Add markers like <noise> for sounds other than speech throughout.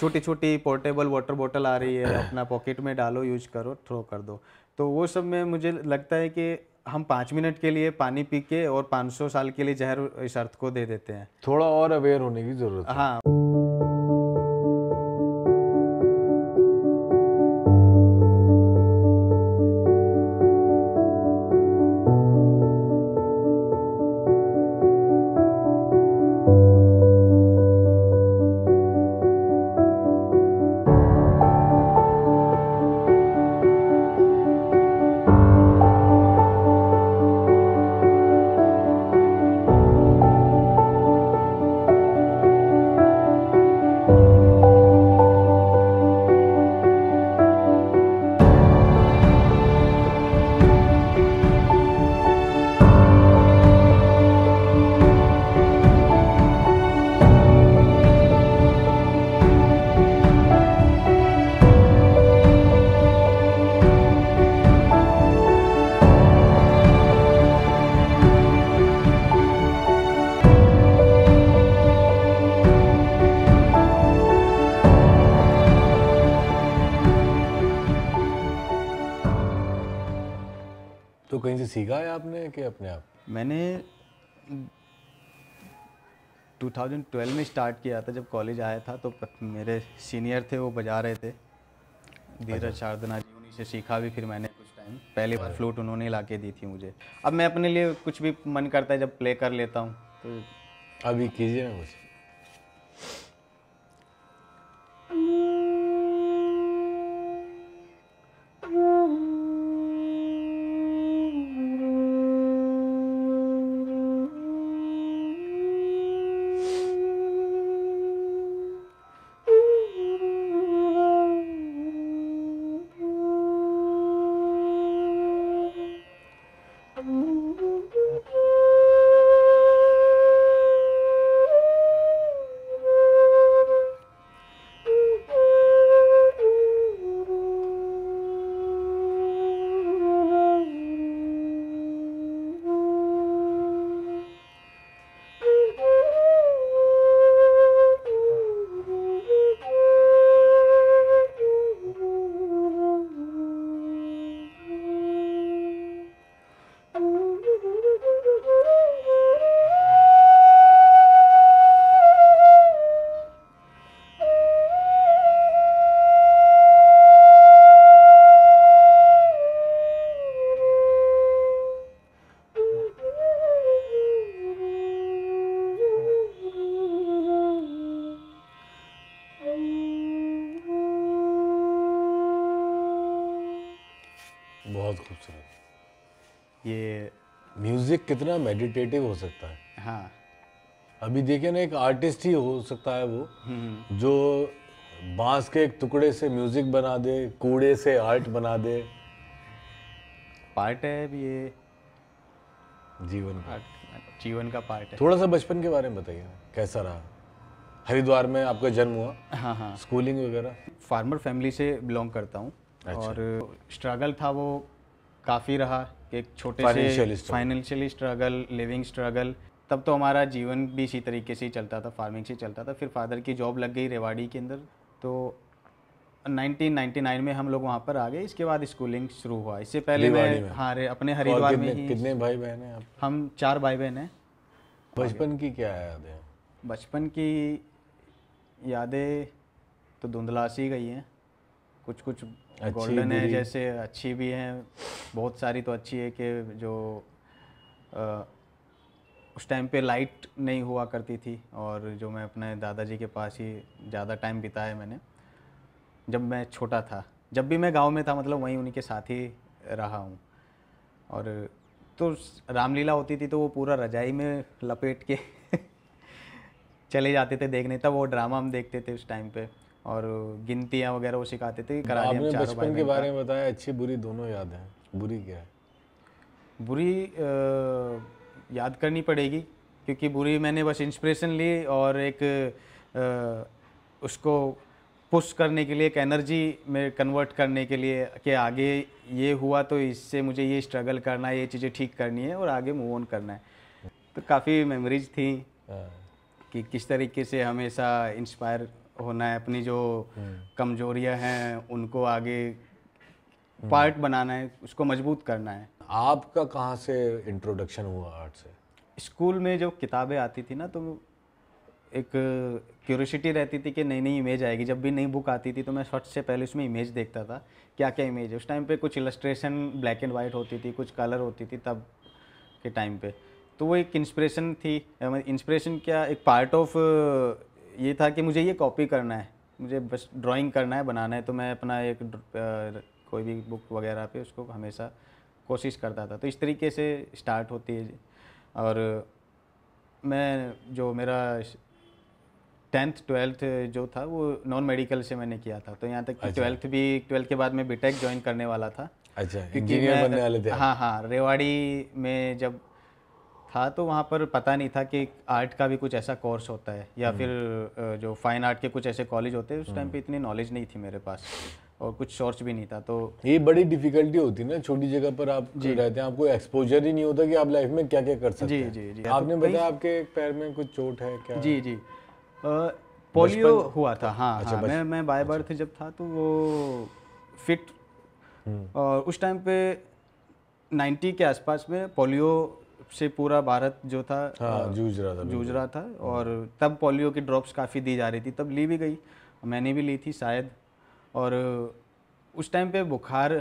छोटी छोटी portable water bottle आ रही है अपना पॉकेट में डालो यूज करो थ्रो कर दो तो वो सब में मुझे लगता है कि हम पाँच मिनट के लिए पानी पी के और 500 साल के लिए जहर इस अर्थ को दे देते हैं थोड़ा और अवेयर होने की जरूरत हाँ किया अपने आप मैंने 2012 में स्टार्ट किया था जब कॉलेज आया था तो मेरे सीनियर थे वो बजा रहे थे धीरज अच्छा। शारदना जी उन्हीं से सीखा भी फिर मैंने कुछ टाइम पहली बार फ्लूट हाँ। उन्होंने ला के दी थी मुझे अब मैं अपने लिए कुछ भी मन करता है जब प्ले कर लेता हूँ तो अभी कीजिए ना कुछ कितना मेडिटेटिव हो सकता है हाँ अभी देखिए ना एक आर्टिस्ट ही हो सकता है वो हम्म। जो बांस के एक टुकड़े से म्यूजिक बना दे कूड़े से आर्ट बना दे पार्ट है ये जीवन का जीवन का पार्ट है थोड़ा सा बचपन के बारे में बताइए कैसा रहा हरिद्वार में आपका जन्म हुआ हाँ हाँ स्कूलिंग वगैरह फार्मर फैमिली से बिलोंग करता हूँ अच्छा। और स्ट्रगल था वो काफ़ी रहा एक छोटे से फाइनेंशियल स्ट्रगल लिविंग स्ट्रगल तब तो हमारा जीवन भी इसी तरीके से ही चलता था फार्मिंग से चलता था फिर फादर की जॉब लग गई रेवाड़ी के अंदर तो 1999 में हम लोग वहाँ पर आ गए इसके बाद स्कूलिंग शुरू हुआ इससे पहले मैं हाँ अपने हरिद्वार में ही कितने भाई बहन हैं हम चार भाई बहन हैं बचपन की क्या यादें बचपन की यादें तो धुंधला सी गई हैं कुछ कुछ गोल्डन है जैसे अच्छी भी हैं बहुत सारी तो अच्छी है कि जो आ, उस टाइम पे लाइट नहीं हुआ करती थी और जो मैं अपने दादाजी के पास ही ज़्यादा टाइम बिताया मैंने जब मैं छोटा था जब भी मैं गांव में था मतलब वहीं उन्हीं के साथ ही रहा हूँ और तो रामलीला होती थी तो वो पूरा रजाई में लपेट के <laughs> चले जाते थे देखने तब वो ड्रामा हम देखते थे उस टाइम पे और गिनतियाँ वगैरह वो सिखाते थे करा लिया बचपन के बारे में बताया अच्छी बुरी दोनों याद हैं बुरी क्या है बुरी आ, याद करनी पड़ेगी क्योंकि बुरी मैंने बस इंस्पिरेशन ली और एक आ, उसको पुश करने के लिए एक एनर्जी में कन्वर्ट करने के लिए कि आगे ये हुआ तो इससे मुझे ये स्ट्रगल करना है ये चीज़ें ठीक करनी है और आगे मूव ऑन करना है तो काफ़ी मेमोरीज थी हाँ। कि किस तरीके से हमेशा इंस्पायर होना है अपनी जो हम्म। कमजोरियां हैं उनको आगे पार्ट हम्म। बनाना है उसको मजबूत करना है आपका कहाँ से इंट्रोडक्शन हुआ आर्ट से स्कूल में जो किताबें आती थी ना तो एक क्यूरोसिटी रहती थी कि नई नई इमेज आएगी जब भी नई बुक आती थी तो मैं शॉर्ट से पहले उसमें इमेज देखता था क्या क्या इमेज है उस टाइम पे कुछ इलस्ट्रेशन ब्लैक एंड वाइट होती थी कुछ कलर होती थी तब के टाइम पे तो वो एक इंस्पिरेशन थी इंस्पिरेशन मतलब क्या एक पार्ट ऑफ ये था कि मुझे ये कॉपी करना है मुझे बस ड्राइंग करना है बनाना है तो मैं अपना एक कोई भी बुक वगैरह पे उसको हमेशा कोशिश करता था तो इस तरीके से स्टार्ट होती है और मैं जो मेरा टेंथ ट्वेल्थ जो था वो नॉन मेडिकल से मैंने किया था तो यहाँ तक कि ट्वेल्थ अच्छा। भी ट्वेल्थ के बाद मैं बीटेक ज्वाइन करने वाला था अच्छा इंजीनियर बनने वाले थे हाँ हाँ रेवाड़ी में जब था तो वहाँ पर पता नहीं था कि आर्ट का भी कुछ ऐसा कोर्स होता है या हम्म। फिर जो फाइन आर्ट के कुछ ऐसे कॉलेज होते हैं उस टाइम हम्म। पे इतनी नॉलेज नहीं थी मेरे पास और कुछ सोर्स भी नहीं था तो ये बड़ी डिफिकल्टी होती है ना छोटी जगह पर आप जी रहते हैं आपको एक्सपोजर ही नहीं होता कि आप लाइफ में क्या क्या कर सकते जी जी जी आपने तो बताया आपके पैर में कुछ चोट है क्या जी जी पोलियो हुआ था हाँ अच्छा, हाँ मैं मैं बाय बर्थ अच्छा। जब था तो वो फिट हम्म। और उस टाइम पे 90 के आसपास में पोलियो से पूरा भारत जो था हाँ, जूझ रहा था जूझ रहा था और तब पोलियो की ड्रॉप्स काफ़ी दी जा रही थी तब ली भी गई मैंने भी ली थी शायद और उस टाइम पे बुखार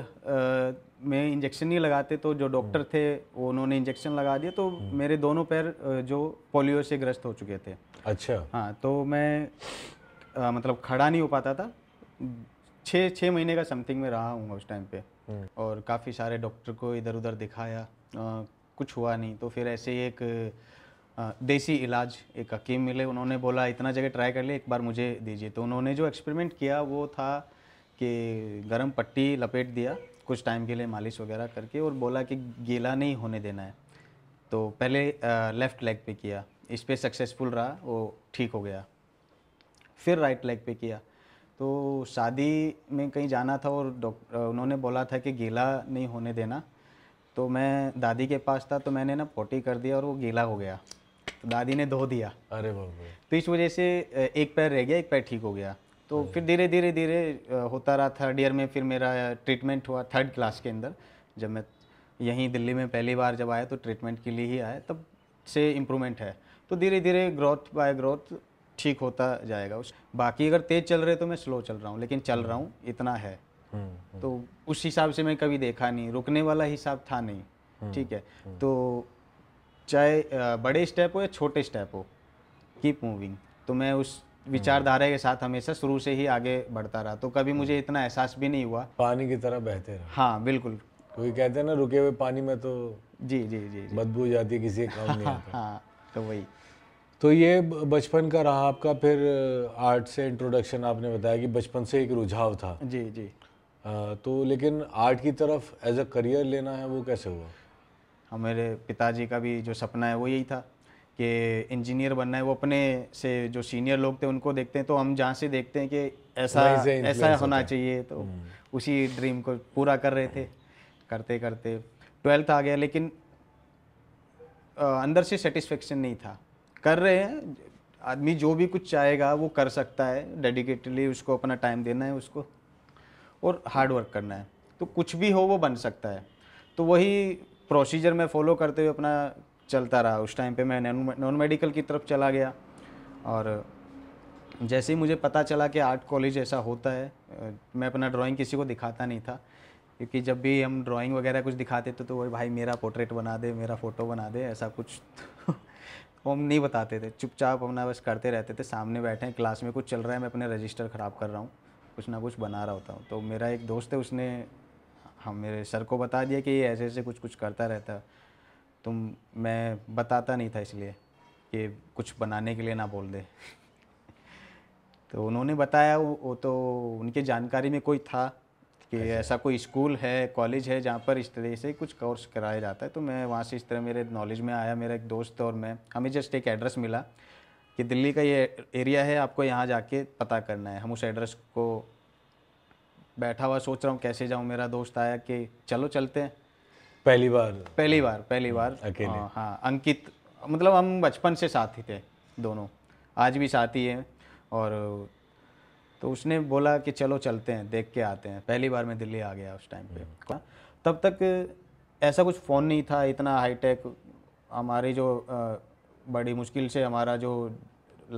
में इंजेक्शन नहीं लगाते तो जो डॉक्टर हम्म। थे उन्होंने इंजेक्शन लगा दिया तो हम्म। मेरे दोनों पैर जो पोलियो से ग्रस्त हो चुके थे अच्छा हाँ तो मैं आ, मतलब खड़ा नहीं हो पाता था छः छः महीने का समथिंग में रहा हूँ उस टाइम पे हम्म। और काफ़ी सारे डॉक्टर को इधर उधर दिखाया आ, कुछ हुआ नहीं तो फिर ऐसे ही एक देसी इलाज एक हकीम मिले उन्होंने बोला इतना जगह ट्राई कर ले एक बार मुझे दीजिए तो उन्होंने जो एक्सपेरिमेंट किया वो था कि गर्म पट्टी लपेट दिया कुछ टाइम के लिए मालिश वगैरह करके और बोला कि गीला नहीं होने देना है तो पहले लेफ़्ट लेग पे किया इस पर सक्सेसफुल रहा वो ठीक हो गया फिर राइट लेग पे किया तो शादी में कहीं जाना था और डॉक्टर उन्होंने बोला था कि गीला नहीं होने देना तो मैं दादी के पास था तो मैंने ना पोटी कर दिया और वो गीला हो गया तो दादी ने धो दिया अरे तो इस वजह से एक पैर रह गया एक पैर ठीक हो गया तो फिर धीरे धीरे धीरे होता रहा थर्ड ईयर में फिर मेरा ट्रीटमेंट हुआ थर्ड क्लास के अंदर जब मैं यहीं दिल्ली में पहली बार जब आया तो ट्रीटमेंट के लिए ही आया तब से इम्प्रूवमेंट है तो धीरे धीरे ग्रोथ बाय ग्रोथ ठीक होता जाएगा उस बाकी अगर तेज़ चल रहे तो मैं स्लो चल रहा हूँ लेकिन चल रहा हूँ इतना है हम्म, तो हम्म। उस हिसाब से मैं कभी देखा नहीं रुकने वाला हिसाब था नहीं हम्म, ठीक है तो चाहे बड़े स्टेप हो या छोटे स्टेप हो कीप मूविंग तो मैं उस विचारधारा के साथ हमेशा शुरू से ही आगे बढ़ता रहा तो कभी मुझे इतना एहसास भी नहीं हुआ पानी की तरह बहते रहा हाँ बिल्कुल कोई कहते हैं ना रुके हुए पानी में तो जी जी जी, जी। बदबू जाती है किसी काम नहीं हाँ, आता हाँ तो वही तो ये बचपन का रहा आपका फिर आर्ट से इंट्रोडक्शन आपने बताया कि बचपन से एक रुझाव था जी जी हाँ, तो लेकिन आर्ट की तरफ एज अ करियर लेना है वो कैसे हुआ हाँ मेरे पिताजी का भी जो सपना है वो यही था कि इंजीनियर बनना है वो अपने से जो सीनियर लोग थे उनको देखते हैं तो हम जहाँ से देखते हैं कि ऐसा ऐसा होना चाहिए तो हम्म। उसी ड्रीम को पूरा कर रहे थे करते करते ट्वेल्थ आ गया लेकिन अंदर से सेटिस्फेक्शन नहीं था कर रहे हैं आदमी जो भी कुछ चाहेगा वो कर सकता है डेडिकेटली उसको अपना टाइम देना है उसको और हार्ड वर्क करना है तो कुछ भी हो वो बन सकता है तो वही प्रोसीजर मैं फॉलो करते हुए अपना चलता रहा उस टाइम पे मैं नॉन मेडिकल की तरफ चला गया और जैसे ही मुझे पता चला कि आर्ट कॉलेज ऐसा होता है मैं अपना ड्राइंग किसी को दिखाता नहीं था क्योंकि जब भी हम ड्राइंग वगैरह कुछ दिखाते थे तो वही भाई मेरा पोर्ट्रेट बना दे मेरा फ़ोटो बना दे ऐसा कुछ वो <laughs> हम नहीं बताते थे चुपचाप अपना बस करते रहते थे सामने बैठे हैं क्लास में कुछ चल रहा है मैं अपने रजिस्टर ख़राब कर रहा हूँ कुछ ना कुछ बना रहा होता हूँ तो मेरा एक दोस्त है उसने हम मेरे सर को बता दिया कि ये ऐसे ऐसे कुछ कुछ करता रहता तुम मैं बताता नहीं था इसलिए कि कुछ बनाने के लिए ना बोल दे <laughs> तो उन्होंने बताया वो, वो तो उनके जानकारी में कोई था कि अच्छा। ऐसा कोई स्कूल है कॉलेज है जहाँ पर इस तरह से कुछ कोर्स कराया जाता है तो मैं वहाँ से इस तरह मेरे नॉलेज में आया मेरा एक दोस्त और मैं हमें जस्ट एक एड्रेस मिला कि दिल्ली का ये एरिया है आपको यहाँ जाके पता करना है हम उस एड्रेस को बैठा हुआ सोच रहा हूँ कैसे जाऊँ मेरा दोस्त आया कि चलो चलते हैं पहली बार पहली बार पहली बार हम्म, अकेले हाँ, हाँ अंकित मतलब हम बचपन से साथ ही थे दोनों आज भी साथ ही हैं और तो उसने बोला कि चलो चलते हैं देख के आते हैं पहली बार मैं दिल्ली आ गया उस टाइम पे हम्म। हाँ, तब तक ऐसा कुछ फ़ोन नहीं था इतना हाईटेक हमारी जो बड़ी मुश्किल से हमारा जो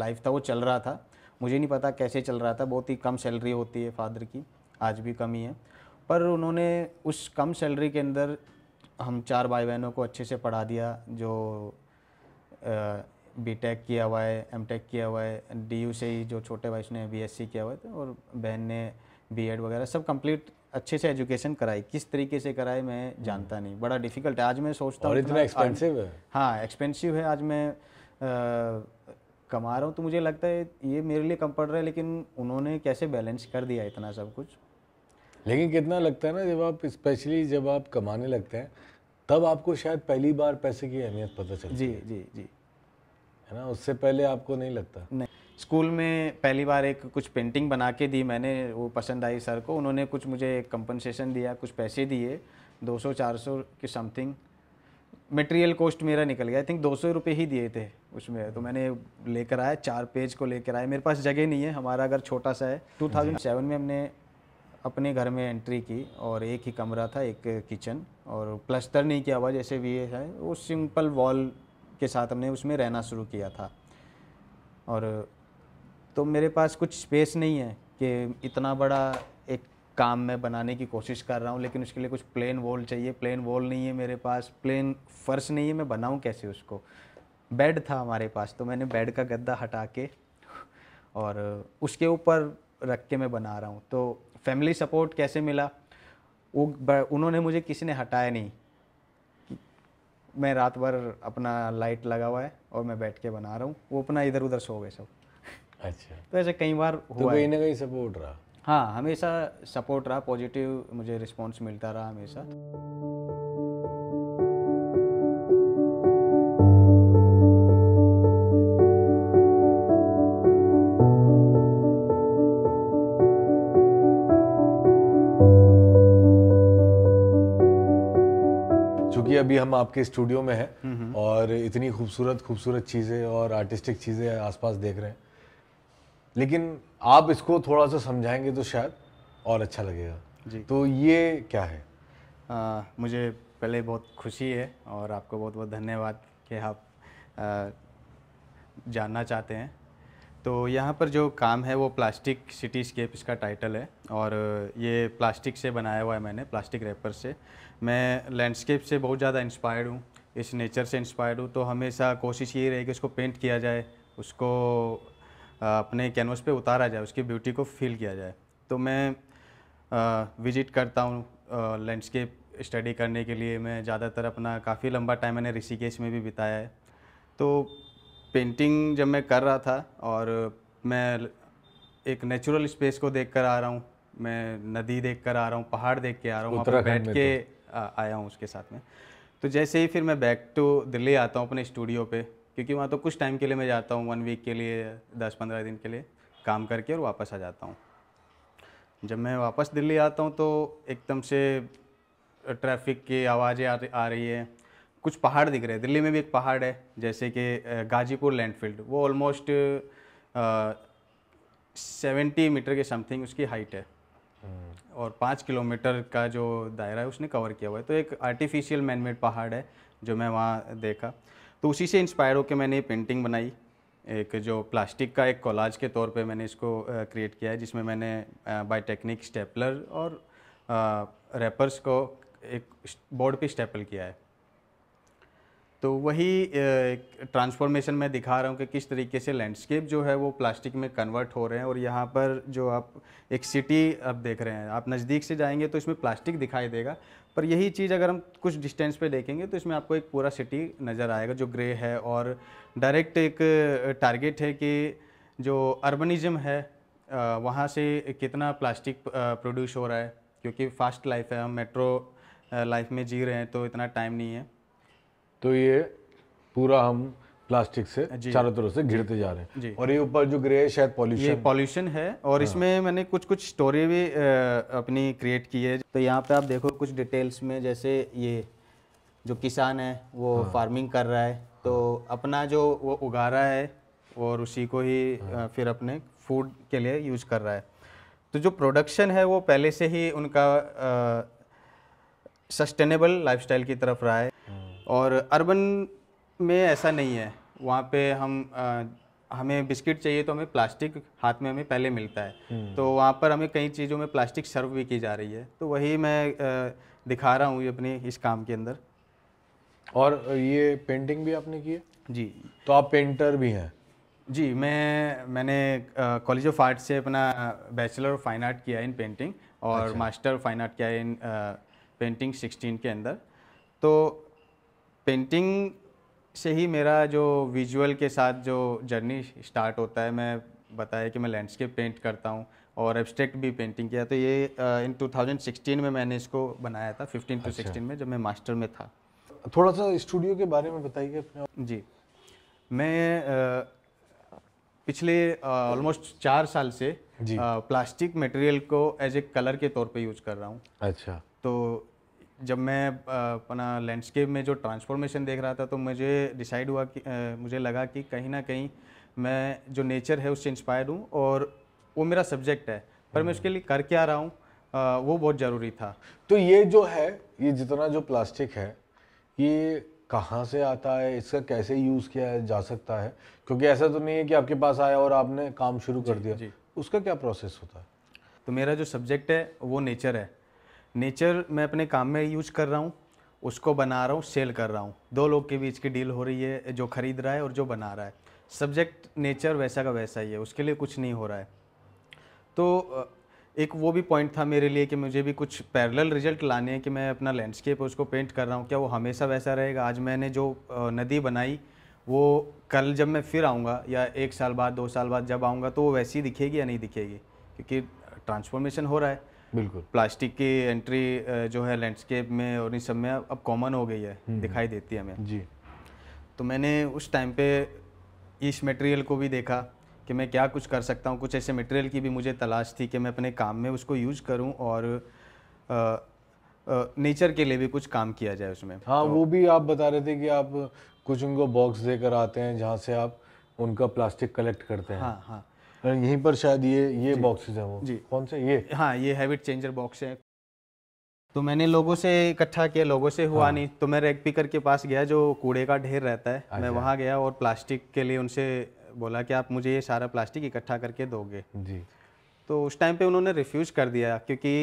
लाइफ था वो चल रहा था मुझे नहीं पता कैसे चल रहा था बहुत ही कम सैलरी होती है फादर की आज भी कम ही है पर उन्होंने उस कम सैलरी के अंदर हम चार भाई बहनों को अच्छे से पढ़ा दिया जो बी टेक किया हुआ है एम टेक किया हुआ है डी यू से ही जो छोटे भाई उसने बी एस सी किया हुआ है तो और बहन ने बी एड वगैरह सब कंप्लीट अच्छे से एजुकेशन कराई किस तरीके से कराई मैं जानता नहीं बड़ा डिफिकल्ट है आज मैं सोचता हूँ इतना एक्सपेंसिव है हाँ एक्सपेंसिव है आज मैं आ, कमा रहा हूँ तो मुझे लगता है ये मेरे लिए कम पड़ रहा है लेकिन उन्होंने कैसे बैलेंस कर दिया इतना सब कुछ लेकिन कितना लगता है ना जब आप स्पेशली जब आप कमाने लगते हैं तब आपको शायद पहली बार पैसे की अहमियत पता चल जी जी जी है ना उससे पहले आपको नहीं लगता नहीं स्कूल में पहली बार एक कुछ पेंटिंग बना के दी मैंने वो पसंद आई सर को उन्होंने कुछ मुझे कंपनसेशन दिया कुछ पैसे दिए 200 400 के समथिंग मटेरियल कॉस्ट मेरा निकल गया आई थिंक दो सौ रुपये ही दिए थे उसमें तो मैंने लेकर आया चार पेज को लेकर आया मेरे पास जगह नहीं है हमारा घर छोटा सा है सेवन में हमने अपने घर में एंट्री की और एक ही कमरा था एक किचन और प्लस्तर नहीं किया हुआ जैसे भी है वो सिंपल वॉल के साथ हमने उसमें रहना शुरू किया था और तो मेरे पास कुछ स्पेस नहीं है कि इतना बड़ा एक काम मैं बनाने की कोशिश कर रहा हूँ लेकिन उसके लिए कुछ प्लेन वॉल चाहिए प्लेन वॉल नहीं है मेरे पास प्लेन फर्श नहीं है मैं बनाऊँ कैसे उसको बेड था हमारे पास तो मैंने बेड का गद्दा हटा के और उसके ऊपर रख के मैं बना रहा हूँ तो फैमिली सपोर्ट कैसे मिला वो उन्होंने मुझे किसी ने हटाया नहीं मैं रात भर अपना लाइट लगा हुआ है और मैं बैठ के बना रहा हूँ वो अपना इधर उधर सो गए सब अच्छा तो ऐसे कई बार तो हुआ कहीं ना कहीं सपोर्ट रहा हाँ हमेशा सपोर्ट रहा पॉजिटिव मुझे रिस्पॉन्स मिलता रहा हमेशा चूंकि अभी हम आपके स्टूडियो में हैं हम्म, हम्म। और इतनी खूबसूरत खूबसूरत चीज़ें और आर्टिस्टिक चीज़ें आसपास देख रहे हैं लेकिन आप इसको थोड़ा सा समझाएंगे तो शायद और अच्छा लगेगा जी तो ये क्या है आ, मुझे पहले बहुत खुशी है और आपको बहुत बहुत धन्यवाद कि आप आ, जानना चाहते हैं तो यहाँ पर जो काम है वो प्लास्टिक सिटी स्केप इसका टाइटल है और ये प्लास्टिक से बनाया हुआ है मैंने प्लास्टिक रेपर से मैं लैंडस्केप से बहुत ज़्यादा इंस्पायर्ड हूँ इस नेचर से इंस्पायर्ड हूँ तो हमेशा कोशिश ये रही कि उसको पेंट किया जाए उसको अपने कैनवस पे उतारा जाए उसकी ब्यूटी को फील किया जाए तो मैं विजिट करता हूँ लैंडस्केप स्टडी करने के लिए मैं ज़्यादातर अपना काफ़ी लंबा टाइम मैंने ऋषिकेश में भी बिताया है तो पेंटिंग जब मैं कर रहा था और मैं एक नेचुरल स्पेस को देख कर आ रहा हूँ मैं नदी देख कर आ रहा हूँ पहाड़ देख के आ रहा हूँ वहाँ पर बैठ के तो। आया हूँ उसके साथ में तो जैसे ही फिर मैं बैक टू दिल्ली आता हूँ अपने स्टूडियो पे क्योंकि वहाँ तो कुछ टाइम के लिए मैं जाता हूँ वन वीक के लिए दस पंद्रह दिन के लिए काम करके और वापस आ जाता हूँ जब मैं वापस दिल्ली आता हूँ तो एकदम से ट्रैफिक की आवाज़ें आ, रही है कुछ पहाड़ दिख रहे हैं दिल्ली में भी एक पहाड़ है जैसे कि गाजीपुर लैंडफील्ड वो ऑलमोस्ट सेवेंटी मीटर के समथिंग उसकी हाइट है हम्म। और पाँच किलोमीटर का जो दायरा है उसने कवर किया हुआ है तो एक आर्टिफिशियल मैनमेड पहाड़ है जो मैं वहाँ देखा तो उसी से इंस्पायर होकर मैंने ये पेंटिंग बनाई एक जो प्लास्टिक का एक कोलाज के तौर पे मैंने इसको क्रिएट किया है जिसमें मैंने बाय टेक्निक स्टेपलर और रैपर्स को एक बोर्ड पे स्टेपल किया है तो वही ट्रांसफॉर्मेशन मैं दिखा रहा हूँ कि किस तरीके से लैंडस्केप जो है वो प्लास्टिक में कन्वर्ट हो रहे हैं और यहाँ पर जो आप एक सिटी अब देख रहे हैं आप नज़दीक से जाएंगे तो इसमें प्लास्टिक दिखाई देगा पर यही चीज़ अगर हम कुछ डिस्टेंस पे देखेंगे तो इसमें आपको एक पूरा सिटी नज़र आएगा जो ग्रे है और डायरेक्ट एक टारगेट है कि जो अर्बनिज़म है वहाँ से कितना प्लास्टिक प्रोड्यूस हो रहा है क्योंकि फ़ास्ट लाइफ है हम मेट्रो लाइफ में जी रहे हैं तो इतना टाइम नहीं है तो ये पूरा हम प्लास्टिक से चारों तरफ से घिरते जा रहे हैं और ये ऊपर जो ग्रे है शायद पॉल्यूशन ये पॉल्यूशन है और हाँ। इसमें मैंने कुछ कुछ स्टोरी भी अपनी क्रिएट की है तो यहाँ पे आप देखो कुछ डिटेल्स में जैसे ये जो किसान है वो हाँ। फार्मिंग कर रहा है तो हाँ। अपना जो वो उगा रहा है और उसी को ही हाँ। फिर अपने फूड के लिए यूज कर रहा है तो जो प्रोडक्शन है वो पहले से ही उनका सस्टेनेबल लाइफस्टाइल की तरफ रहा है और अर्बन में ऐसा नहीं है वहाँ पे हम आ, हमें बिस्किट चाहिए तो हमें प्लास्टिक हाथ में हमें पहले मिलता है हम्म। तो वहाँ पर हमें कई चीज़ों में प्लास्टिक सर्व भी की जा रही है तो वही मैं दिखा रहा हूँ ये अपने इस काम के अंदर और ये पेंटिंग भी आपने की है जी तो आप पेंटर भी हैं जी मैं मैंने कॉलेज ऑफ आर्ट से अपना बैचलर ऑफ फाइन आर्ट किया है इन पेंटिंग और अच्छा। मास्टर फाइन आर्ट किया है इन पेंटिंग सिक्सटीन के अंदर तो पेंटिंग से ही मेरा जो विजुअल के साथ जो जर्नी स्टार्ट होता है मैं बताया कि मैं लैंडस्केप पेंट करता हूँ और एब्स्ट्रैक्ट भी पेंटिंग किया तो ये इन 2016 में मैंने इसको बनाया था 15 टू सिक्सटीन 16 में जब मैं मास्टर में था थोड़ा सा स्टूडियो के बारे में बताइए अपने जी मैं आ, पिछले ऑलमोस्ट चार साल से आ, प्लास्टिक मटेरियल को एज ए कलर के तौर पे यूज कर रहा हूँ अच्छा तो जब मैं अपना लैंडस्केप में जो ट्रांसफॉर्मेशन देख रहा था तो मुझे डिसाइड हुआ कि मुझे लगा कि कहीं ना कहीं मैं जो नेचर है उससे इंस्पायर हूँ और वो मेरा सब्जेक्ट है पर मैं हम्म। उसके लिए कर क्या रहा हूँ वो बहुत ज़रूरी था तो ये जो है ये जितना जो प्लास्टिक है ये कहाँ से आता है इसका कैसे यूज़ किया जा सकता है क्योंकि ऐसा तो नहीं है कि आपके पास आया और आपने काम शुरू कर दिया जी। उसका क्या प्रोसेस होता है तो मेरा जो सब्जेक्ट है वो नेचर है नेचर मैं अपने काम में यूज कर रहा हूँ उसको बना रहा हूँ सेल कर रहा हूँ दो लोग के बीच की डील हो रही है जो खरीद रहा है और जो बना रहा है सब्जेक्ट नेचर वैसा का वैसा ही है उसके लिए कुछ नहीं हो रहा है तो एक वो भी पॉइंट था मेरे लिए कि मुझे भी कुछ पैरेलल रिजल्ट लाने हैं कि मैं अपना लैंडस्केप उसको पेंट कर रहा हूँ क्या वो हमेशा वैसा रहेगा आज मैंने जो नदी बनाई वो कल जब मैं फिर आऊँगा या एक साल बाद दो साल बाद जब आऊँगा तो वो वैसी दिखेगी या नहीं दिखेगी क्योंकि ट्रांसफॉर्मेशन हो रहा है बिल्कुल प्लास्टिक की एंट्री जो है लैंडस्केप में और इन सब में अब कॉमन हो गई है हम्म, हम्म। दिखाई देती है हमें जी तो मैंने उस टाइम पे इस मटेरियल को भी देखा कि मैं क्या कुछ कर सकता हूँ कुछ ऐसे मटेरियल की भी मुझे तलाश थी कि मैं अपने काम में उसको यूज़ करूँ और आ, आ, नेचर के लिए भी कुछ काम किया जाए उसमें हाँ तो, वो भी आप बता रहे थे कि आप कुछ उनको बॉक्स देकर आते हैं जहाँ से आप उनका प्लास्टिक कलेक्ट करते हैं हाँ हाँ यहीं पर शायद ये ये बॉक्स हैं वो जी कौन से ये हाँ ये हैबिट चेंजर बॉक्स है तो मैंने लोगों से इकट्ठा किया लोगों से हुआ हाँ। नहीं तो मैं रेग पिकर के पास गया जो कूड़े का ढेर रहता है मैं अच्छा। वहाँ गया और प्लास्टिक के लिए उनसे बोला कि आप मुझे ये सारा प्लास्टिक इकट्ठा करके दोगे जी तो उस टाइम पे उन्होंने रिफ्यूज़ कर दिया क्योंकि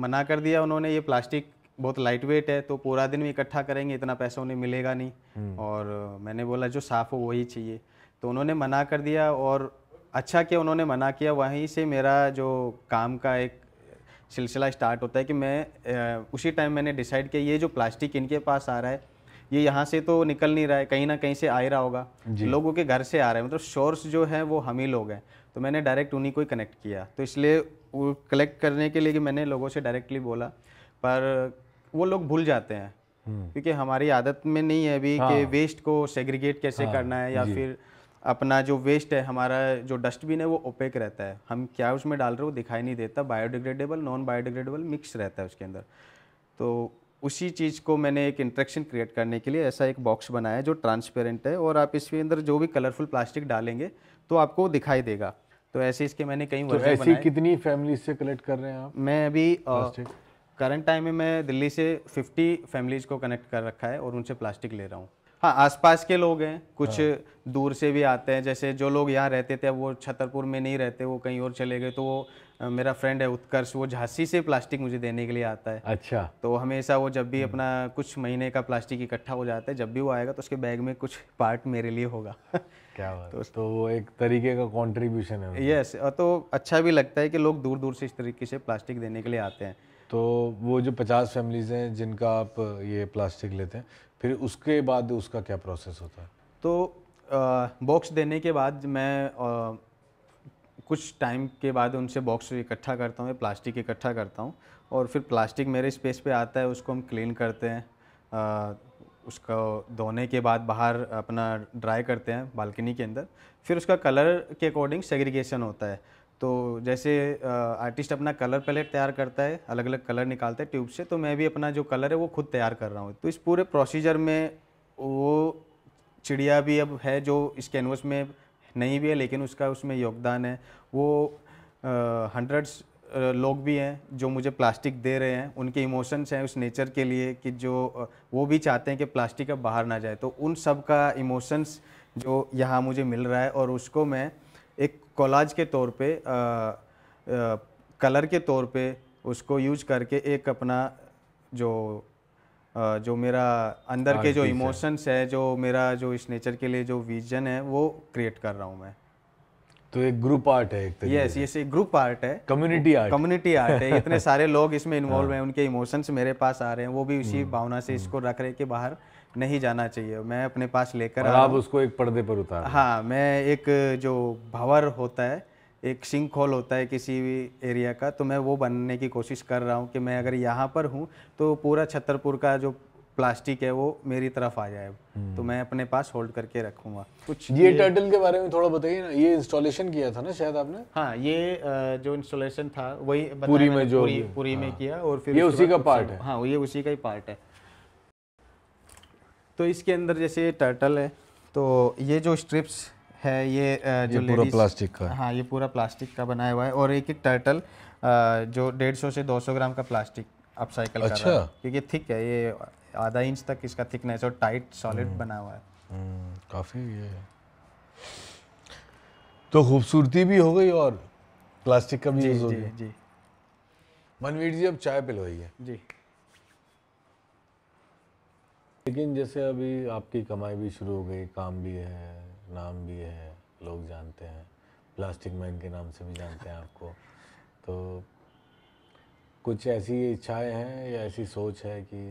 मना कर दिया उन्होंने ये प्लास्टिक बहुत लाइट वेट है तो पूरा दिन भी इकट्ठा करेंगे इतना पैसा उन्हें मिलेगा नहीं हम्म। और मैंने बोला जो साफ़ हो वही चाहिए तो उन्होंने मना कर दिया और अच्छा किया उन्होंने मना किया वहीं से मेरा जो काम का एक सिलसिला स्टार्ट होता है कि मैं उसी टाइम मैंने डिसाइड किया ये जो प्लास्टिक इनके पास आ रहा है ये यहाँ से तो निकल नहीं रहा है कहीं ना कहीं से आ ही रहा होगा लोगों के घर से आ रहा है मतलब सोर्स जो है वो हम ही लोग हैं तो मैंने डायरेक्ट उन्हीं को ही कनेक्ट किया तो इसलिए कलेक्ट करने के लिए कि मैंने लोगों से डायरेक्टली बोला पर वो लोग भूल जाते हैं हम्म। क्योंकि हमारी आदत में नहीं है अभी हाँ, कि वेस्ट को सेग्रीगेट कैसे हाँ, करना है या फिर अपना जो वेस्ट है हमारा जो डस्टबिन है वो ओपेक रहता है हम क्या उसमें डाल रहे हो दिखाई नहीं देता बायोडिग्रेडेबल नॉन बायोडिग्रेडेबल मिक्स रहता है उसके अंदर तो उसी चीज़ को मैंने एक इंट्रेक्शन क्रिएट करने के लिए ऐसा एक बॉक्स बनाया है जो ट्रांसपेरेंट है और आप इसके अंदर जो भी कलरफुल प्लास्टिक डालेंगे तो आपको दिखाई देगा तो ऐसे इसके मैंने कई तो ऐसी कितनी फैमिली से कलेक्ट कर रहे हैं आप मैं अभी करंट टाइम में मैं दिल्ली से 50 फैमिलीज को कनेक्ट कर रखा है और उनसे प्लास्टिक ले रहा हूँ हाँ आसपास के लोग हैं कुछ हाँ। दूर से भी आते हैं जैसे जो लोग यहाँ रहते थे वो छतरपुर में नहीं रहते वो कहीं और चले गए तो वो मेरा फ्रेंड है उत्कर्ष वो झांसी से प्लास्टिक मुझे देने के लिए आता है अच्छा तो हमेशा वो जब भी हम्म। अपना कुछ महीने का प्लास्टिक इकट्ठा हो जाता है जब भी वो आएगा तो उसके बैग में कुछ पार्ट मेरे लिए होगा <laughs> क्या बात तो, तो वो एक तरीके का कॉन्ट्रीब्यूशन है यस तो अच्छा भी लगता है कि लोग दूर दूर से इस तरीके से प्लास्टिक देने के लिए आते हैं तो वो जो पचास फैमिलीज़ हैं जिनका आप ये प्लास्टिक लेते हैं फिर उसके बाद उसका क्या प्रोसेस होता है तो बॉक्स देने के बाद मैं आ, कुछ टाइम के बाद उनसे बॉक्स इकट्ठा करता हूँ प्लास्टिक इकट्ठा करता हूँ और फिर प्लास्टिक मेरे स्पेस पे आता है उसको हम क्लीन करते हैं उसका उसको धोने के बाद बाहर अपना ड्राई करते हैं बालकनी के अंदर फिर उसका कलर के अकॉर्डिंग सेग्रीगेशन होता है तो जैसे आर्टिस्ट अपना कलर पैलेट तैयार करता है अलग अलग कलर निकालता है ट्यूब से तो मैं भी अपना जो कलर है वो खुद तैयार कर रहा हूँ तो इस पूरे प्रोसीजर में वो चिड़िया भी अब है जो इस कैनवस में नहीं भी है लेकिन उसका उसमें योगदान है वो हंड्रेड्स लोग भी हैं जो मुझे प्लास्टिक दे रहे हैं उनके इमोशंस हैं उस नेचर के लिए कि जो वो भी चाहते हैं कि प्लास्टिक अब बाहर ना जाए तो उन सब का इमोशंस जो यहाँ मुझे मिल रहा है और उसको मैं कॉलाज के तौर पे आ, आ, कलर के तौर पे उसको यूज करके एक अपना जो आ, जो मेरा अंदर के जो इमोशंस है जो मेरा जो इस नेचर के लिए जो विजन है वो क्रिएट कर रहा हूँ मैं तो एक ग्रुप आर्ट है एक तरीके यस यस एक ग्रुप आर्ट है कम्युनिटी आर्ट कम्युनिटी आर्ट है इतने <laughs> सारे लोग इसमें इन्वॉल्व हैं हाँ। उनके इमोशंस मेरे पास आ रहे हैं वो भी उसी हम्म, भावना से हम्म। इसको रख रहे कि बाहर नहीं जाना चाहिए मैं अपने पास लेकर आप उसको एक पर्दे पर उतार हाँ मैं एक जो भवर होता है एक सिंक होल होता है किसी भी एरिया का तो मैं वो बनने की कोशिश कर रहा हूँ कि मैं अगर यहाँ पर हूँ तो पूरा छतरपुर का जो प्लास्टिक है वो मेरी तरफ आ जाए तो हम्म। मैं अपने पास होल्ड करके रखूंगा कुछ ये टर्टल के बारे में थोड़ा बताइए ना ये इंस्टॉलेशन किया था ना शायद आपने हाँ ये जो इंस्टॉलेशन था वही पूरी में जो पूरी, पूरी हाँ। में किया और फिर ये उसी का पार्ट है हाँ ये उसी का ही पार्ट है तो इसके अंदर जैसे टर्टल है तो ये जो स्ट्रिप्स है ये जो ये पूरा प्लास्टिक का हाँ ये पूरा प्लास्टिक का बनाया हुआ है और एक एक टर्टल जो डेढ़ सौ से दो सौ ग्राम का प्लास्टिक अपसाइकल अच्छा? कर रहा अच्छा। है क्योंकि थिक है ये आधा इंच तक इसका थिकनेस और टाइट सॉलिड हम्म। बना हुआ है हम्म, काफ़ी ये तो खूबसूरती भी हो गई और प्लास्टिक का भी यूज़ हो गया जी मनवीर जी अब चाय पिलवाइए जी लेकिन जैसे अभी आपकी कमाई भी शुरू हो गई काम भी है नाम भी है लोग जानते हैं प्लास्टिक मैन के नाम से भी जानते हैं आपको तो कुछ ऐसी इच्छाएं हैं या ऐसी सोच है कि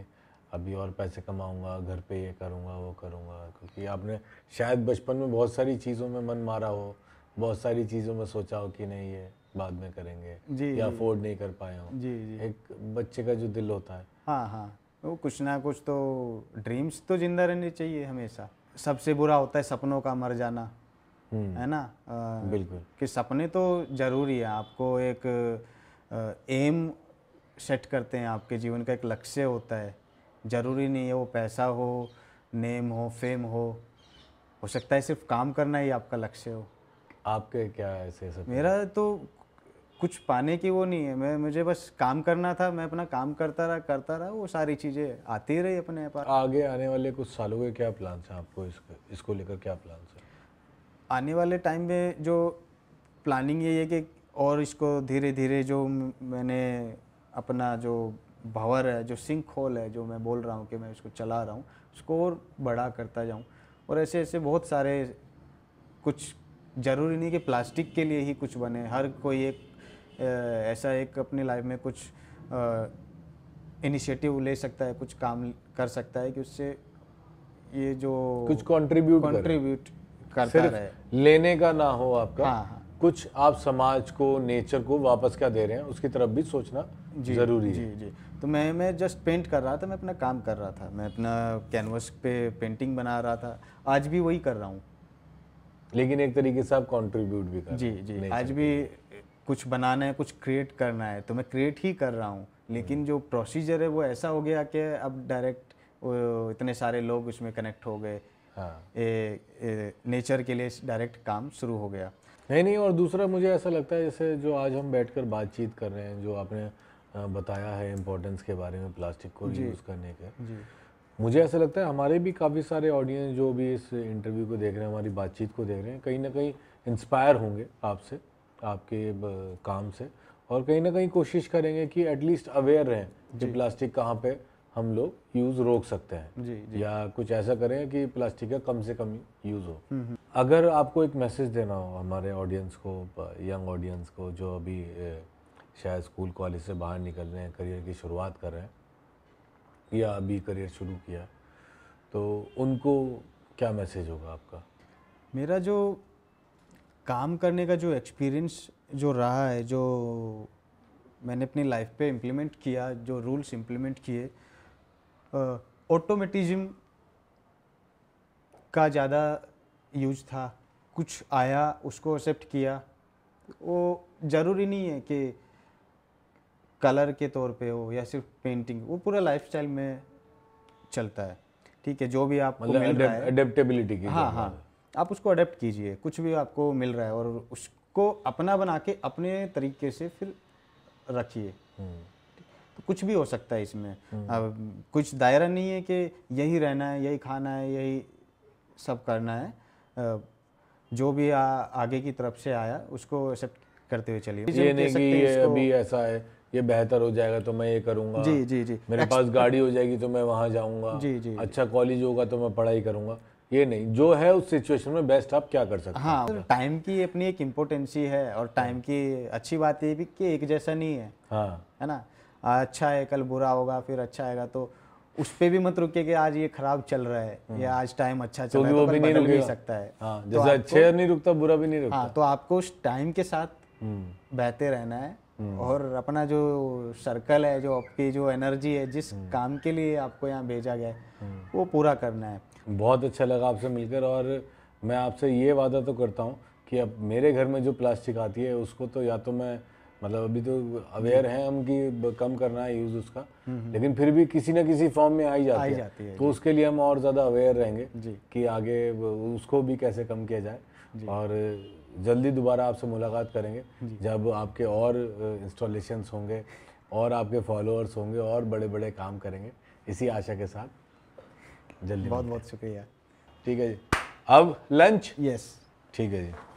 अभी और पैसे कमाऊंगा घर पे ये करूंगा वो करूंगा क्योंकि आपने शायद बचपन में बहुत सारी चीज़ों में मन मारा हो बहुत सारी चीज़ों में सोचा हो कि नहीं ये बाद में करेंगे जी या अफोर्ड नहीं कर पाए हो जी जी एक बच्चे का जो दिल होता है हाँ हाँ वो तो कुछ ना कुछ तो ड्रीम्स तो जिंदा रहने चाहिए हमेशा सबसे बुरा होता है सपनों का मर जाना हम्म। है ना बिल्कुल कि सपने तो जरूरी है आपको एक एम सेट करते हैं आपके जीवन का एक लक्ष्य होता है ज़रूरी नहीं है वो पैसा हो नेम हो फेम हो हो सकता है सिर्फ काम करना ही आपका लक्ष्य हो आपके क्या ऐसे सपने? मेरा तो कुछ पाने की वो नहीं है मैं मुझे बस काम करना था मैं अपना काम करता रहा करता रहा वो सारी चीज़ें आती रही अपने पास आगे आने वाले कुछ सालों के क्या प्लान्स हैं आपको इसको इसको लेकर क्या प्लान्स हैं आने वाले टाइम में जो प्लानिंग यही है कि और इसको धीरे धीरे जो मैंने अपना जो भवर है जो सिंक होल है जो मैं बोल रहा हूँ कि मैं उसको चला रहा हूँ उसको और बड़ा करता जाऊँ और ऐसे ऐसे बहुत सारे कुछ ज़रूरी नहीं कि प्लास्टिक के लिए ही कुछ बने हर कोई एक ऐसा एक अपनी लाइफ में कुछ इनिशिएटिव ले सकता है कुछ काम कर सकता है कि उससे ये जो कुछ कंट्रीब्यूट कंट्रीब्यूट करता रहे लेने का ना हो आपका हाँ, हाँ। कुछ आप समाज को नेचर को वापस क्या दे रहे हैं उसकी तरफ भी सोचना जी, जरूरी जी, है जी तो मैं मैं जस्ट पेंट कर रहा था मैं अपना काम कर रहा था मैं अपना कैनवस पे पेंटिंग बना रहा था आज भी वही कर रहा हूँ लेकिन एक तरीके से आप कंट्रीब्यूट भी कर जी जी आज भी कुछ बनाना है कुछ क्रिएट करना है तो मैं क्रिएट ही कर रहा हूँ लेकिन हम्म। जो प्रोसीजर है वो ऐसा हो गया कि अब डायरेक्ट इतने सारे लोग उसमें कनेक्ट हो गए हाँ। ए, ए, नेचर के लिए डायरेक्ट काम शुरू हो गया नहीं नहीं और दूसरा मुझे ऐसा लगता है जैसे जो आज हम बैठकर बातचीत कर रहे हैं जो आपने बताया है इम्पोर्टेंस के बारे में प्लास्टिक को यूज़ करने के मुझे ऐसा लगता है हमारे भी काफ़ी सारे ऑडियंस जो भी इस इंटरव्यू को देख रहे हैं हमारी बातचीत को देख रहे हैं कहीं ना कहीं इंस्पायर होंगे आपसे आपके काम से और कहीं ना कहीं कोशिश करेंगे कि एटलीस्ट अवेयर रहें कि प्लास्टिक कहाँ पे हम लोग यूज रोक सकते हैं जी, जी। या कुछ ऐसा करें कि प्लास्टिक का कम से कम यूज हो हम्म, हम्म। अगर आपको एक मैसेज देना हो हमारे ऑडियंस को यंग ऑडियंस को जो अभी शायद स्कूल कॉलेज से बाहर निकल रहे हैं करियर की शुरुआत कर रहे हैं या अभी करियर शुरू किया तो उनको क्या मैसेज होगा आपका मेरा जो काम करने का जो एक्सपीरियंस जो रहा है जो मैंने अपनी लाइफ पे इम्प्लीमेंट किया जो रूल्स इम्प्लीमेंट किए ऑटोमेटिज्म का ज़्यादा यूज था कुछ आया उसको एक्सेप्ट किया वो ज़रूरी नहीं है कि कलर के तौर पे हो या सिर्फ पेंटिंग वो पूरा लाइफस्टाइल में चलता है ठीक है जो भी आप मतलब है, की हाँ हाँ आप उसको अडेप्ट कीजिए कुछ भी आपको मिल रहा है और उसको अपना बना के अपने तरीके से फिर रखिए हम्म। तो कुछ भी हो सकता है इसमें हम्म। अब कुछ दायरा नहीं है कि यही रहना है यही खाना है यही सब करना है जो भी आ, आगे की तरफ से आया उसको एक्सेप्ट करते हुए चलिए ये नहीं कि ये अभी ऐसा है ये बेहतर हो जाएगा तो मैं ये करूंगा जी जी जी मेरे पास गाड़ी हो जाएगी तो मैं वहाँ जाऊँगा जी जी अच्छा कॉलेज होगा तो मैं पढ़ाई करूंगा ये नहीं जो है उस सिचुएशन में बेस्ट आप क्या कर सकते हैं हाँ टाइम की अपनी एक इम्पोर्टेंसी है और टाइम की अच्छी बात ये भी कि एक जैसा नहीं है हाँ है ना अच्छा है कल बुरा होगा फिर अच्छा आएगा तो उस पर भी मत रुके कि आज ये खराब चल रहा है हाँ। या आज टाइम अच्छा तो चल रहा है तो भी नहीं रुक सकता है हाँ, तो जैसे अच्छे नहीं रुकता बुरा भी नहीं हाँ, रुकता तो आपको उस टाइम के साथ हम्म। बहते रहना है हम्म। और अपना जो सर्कल है जो आपकी जो एनर्जी है जिस हम्म। काम के लिए आपको यहाँ भेजा गया है वो पूरा करना है बहुत अच्छा लगा आपसे मिलकर और मैं आपसे ये वादा तो करता हूँ कि अब मेरे घर में जो प्लास्टिक आती है उसको तो या तो मैं मतलब अभी तो अवेयर हैं हम कि कम करना है यूज़ उसका हम्म, हम्म। लेकिन फिर भी किसी ना किसी फॉर्म में आई जाती, आई है। जाती है तो उसके लिए हम और ज़्यादा अवेयर रहेंगे कि आगे उसको भी कैसे कम किया जाए और जल्दी दोबारा आपसे मुलाकात करेंगे जब आपके और इंस्टॉलेशंस होंगे और आपके फॉलोअर्स होंगे और बड़े बड़े काम करेंगे इसी आशा के साथ जल्दी बहुत बहुत शुक्रिया ठीक है जी अब लंच यस ठीक है जी